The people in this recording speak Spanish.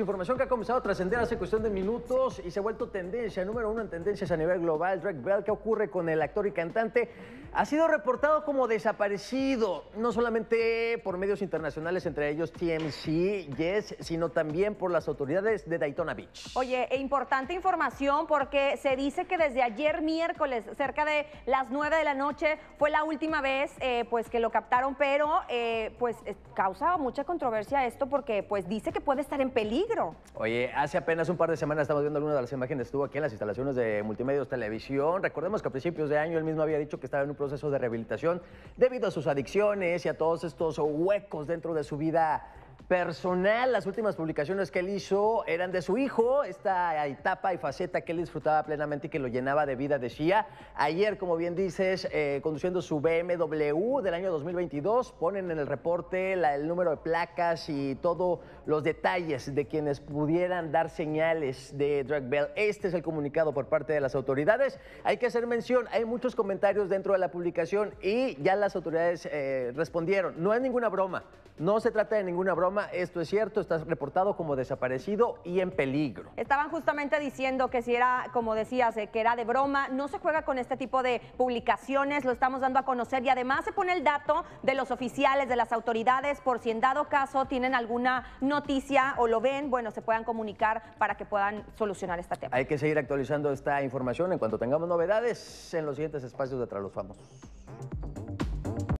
información que ha comenzado a trascender hace cuestión de minutos y se ha vuelto tendencia, número uno en tendencias a nivel global. Drake Bell, ¿qué ocurre con el actor y cantante? Ha sido reportado como desaparecido, no solamente por medios internacionales, entre ellos TMC, Yes, sino también por las autoridades de Daytona Beach. Oye, e importante información porque se dice que desde ayer miércoles, cerca de las 9 de la noche, fue la última vez eh, pues que lo captaron, pero eh, pues causa mucha controversia esto porque pues dice que puede estar en peligro Oye, hace apenas un par de semanas estamos viendo algunas de las imágenes, estuvo aquí en las instalaciones de Multimedios Televisión. Recordemos que a principios de año él mismo había dicho que estaba en un proceso de rehabilitación debido a sus adicciones y a todos estos huecos dentro de su vida personal. Las últimas publicaciones que él hizo eran de su hijo, esta etapa y faceta que él disfrutaba plenamente y que lo llenaba de vida, decía. Ayer, como bien dices, eh, conduciendo su BMW del año 2022, ponen en el reporte el número de placas y todos los detalles de quienes pudieran dar señales de Drag Bell. Este es el comunicado por parte de las autoridades. Hay que hacer mención, hay muchos comentarios dentro de la publicación y ya las autoridades eh, respondieron. No es ninguna broma, no se trata de ninguna broma esto es cierto, está reportado como desaparecido y en peligro. Estaban justamente diciendo que si era, como decías, eh, que era de broma, no se juega con este tipo de publicaciones, lo estamos dando a conocer y además se pone el dato de los oficiales, de las autoridades, por si en dado caso tienen alguna noticia o lo ven, bueno, se puedan comunicar para que puedan solucionar este tema. Hay que seguir actualizando esta información en cuanto tengamos novedades en los siguientes espacios de Tras los Famosos.